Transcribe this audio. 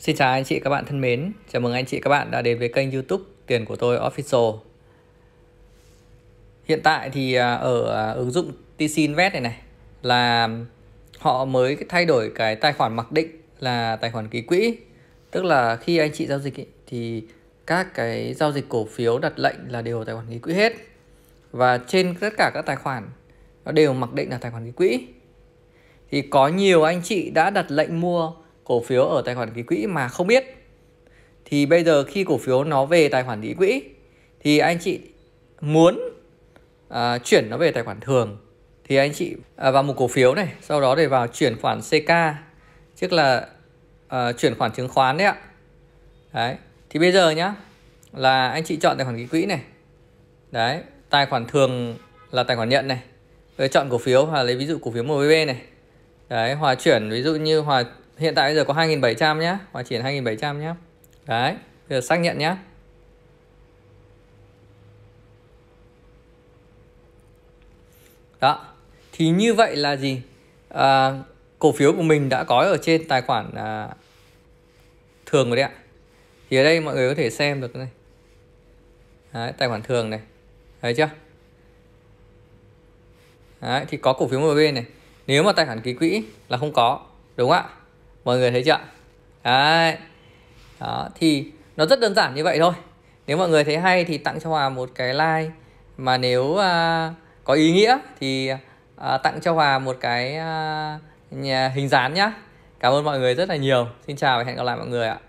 Xin chào anh chị các bạn thân mến, chào mừng anh chị các bạn đã đến với kênh youtube Tiền của tôi Official Hiện tại thì à, ở à, ứng dụng TC Invest này này là họ mới thay đổi cái tài khoản mặc định là tài khoản ký quỹ Tức là khi anh chị giao dịch ý, thì các cái giao dịch cổ phiếu đặt lệnh là đều tài khoản ký quỹ hết Và trên tất cả các tài khoản nó đều mặc định là tài khoản ký quỹ Thì có nhiều anh chị đã đặt lệnh mua cổ phiếu ở tài khoản ký quỹ mà không biết thì bây giờ khi cổ phiếu nó về tài khoản ký quỹ thì anh chị muốn à, chuyển nó về tài khoản thường thì anh chị à, vào một cổ phiếu này sau đó để vào chuyển khoản CK tức là à, chuyển khoản chứng khoán đấy ạ đấy thì bây giờ nhá là anh chị chọn tài khoản ký quỹ này đấy tài khoản thường là tài khoản nhận này rồi chọn cổ phiếu và lấy ví dụ cổ phiếu MVB này đấy hòa chuyển ví dụ như hòa hiện tại bây giờ có 2700 nhé hoàn triển 2700 nhé đấy bây giờ xác nhận nhé đó thì như vậy là gì à, cổ phiếu của mình đã có ở trên tài khoản à, thường rồi đấy ạ thì ở đây mọi người có thể xem được này đấy, tài khoản thường này thấy chưa đấy, thì có cổ phiếu MB này nếu mà tài khoản ký quỹ là không có đúng không ạ mọi người thấy chưa đấy đó thì nó rất đơn giản như vậy thôi nếu mọi người thấy hay thì tặng cho hòa một cái like mà nếu à, có ý nghĩa thì à, tặng cho hòa một cái à, hình dán nhá cảm ơn mọi người rất là nhiều xin chào và hẹn gặp lại mọi người ạ